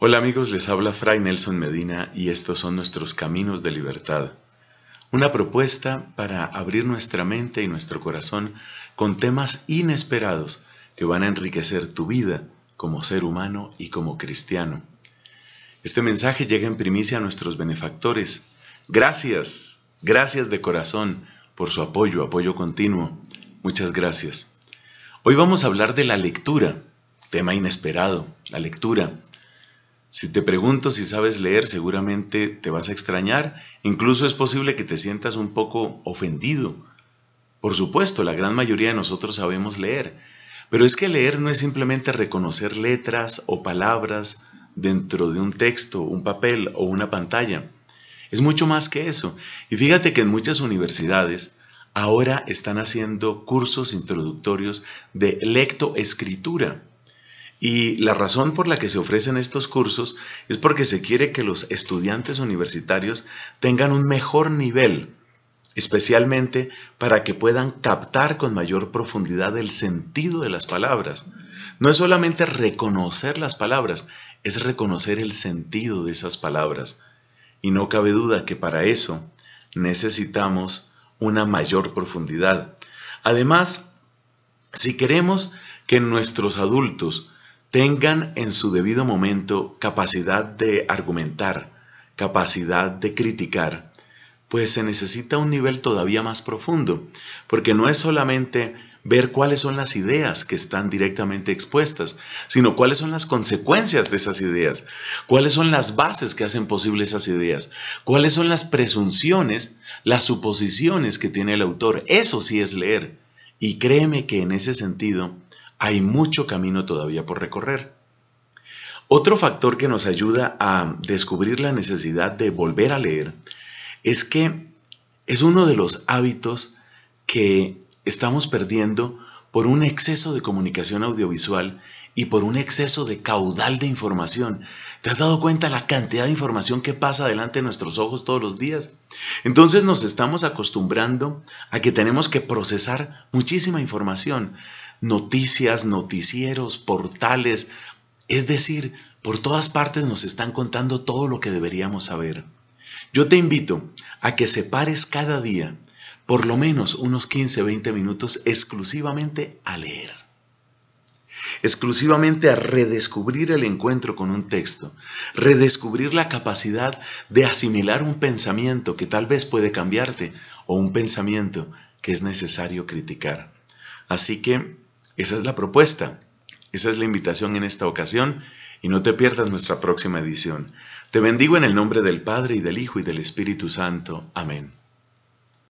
Hola amigos, les habla Fray Nelson Medina y estos son nuestros Caminos de Libertad. Una propuesta para abrir nuestra mente y nuestro corazón con temas inesperados que van a enriquecer tu vida como ser humano y como cristiano. Este mensaje llega en primicia a nuestros benefactores. Gracias, gracias de corazón por su apoyo, apoyo continuo. Muchas gracias. Hoy vamos a hablar de la lectura, tema inesperado, la lectura. Si te pregunto si sabes leer, seguramente te vas a extrañar, incluso es posible que te sientas un poco ofendido. Por supuesto, la gran mayoría de nosotros sabemos leer, pero es que leer no es simplemente reconocer letras o palabras dentro de un texto, un papel o una pantalla. Es mucho más que eso. Y fíjate que en muchas universidades ahora están haciendo cursos introductorios de lectoescritura. Y la razón por la que se ofrecen estos cursos es porque se quiere que los estudiantes universitarios tengan un mejor nivel, especialmente para que puedan captar con mayor profundidad el sentido de las palabras. No es solamente reconocer las palabras, es reconocer el sentido de esas palabras. Y no cabe duda que para eso necesitamos una mayor profundidad. Además, si queremos que nuestros adultos tengan en su debido momento capacidad de argumentar, capacidad de criticar, pues se necesita un nivel todavía más profundo, porque no es solamente ver cuáles son las ideas que están directamente expuestas, sino cuáles son las consecuencias de esas ideas, cuáles son las bases que hacen posibles esas ideas, cuáles son las presunciones, las suposiciones que tiene el autor. Eso sí es leer. Y créeme que en ese sentido, hay mucho camino todavía por recorrer. Otro factor que nos ayuda a descubrir la necesidad de volver a leer es que es uno de los hábitos que estamos perdiendo por un exceso de comunicación audiovisual y por un exceso de caudal de información. ¿Te has dado cuenta la cantidad de información que pasa delante de nuestros ojos todos los días? Entonces nos estamos acostumbrando a que tenemos que procesar muchísima información, noticias, noticieros, portales, es decir, por todas partes nos están contando todo lo que deberíamos saber. Yo te invito a que separes cada día por lo menos unos 15, 20 minutos exclusivamente a leer. Exclusivamente a redescubrir el encuentro con un texto, redescubrir la capacidad de asimilar un pensamiento que tal vez puede cambiarte o un pensamiento que es necesario criticar. Así que esa es la propuesta, esa es la invitación en esta ocasión y no te pierdas nuestra próxima edición. Te bendigo en el nombre del Padre y del Hijo y del Espíritu Santo. Amén.